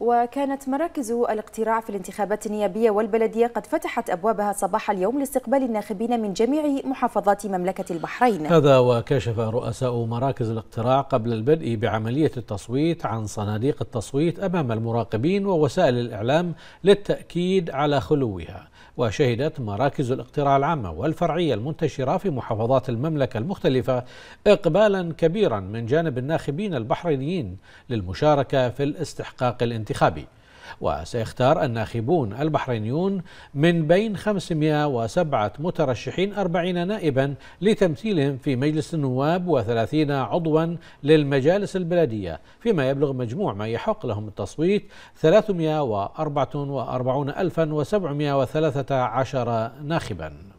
وكانت مراكز الاقتراع في الانتخابات النيابية والبلدية قد فتحت أبوابها صباح اليوم لاستقبال الناخبين من جميع محافظات مملكة البحرين هذا وكشف رؤساء مراكز الاقتراع قبل البدء بعملية التصويت عن صناديق التصويت أمام المراقبين ووسائل الإعلام للتأكيد على خلوها وشهدت مراكز الاقتراع العامة والفرعية المنتشرة في محافظات المملكة المختلفة إقبالا كبيرا من جانب الناخبين البحرينيين للمشاركة في الاستحقاق الانتخابي الانتخابي وسيختار الناخبون البحرينيون من بين 507 مترشحين 40 نائبا لتمثيلهم في مجلس النواب و30 عضوا للمجالس البلدية فيما يبلغ مجموع ما يحق لهم التصويت 344713 ناخبا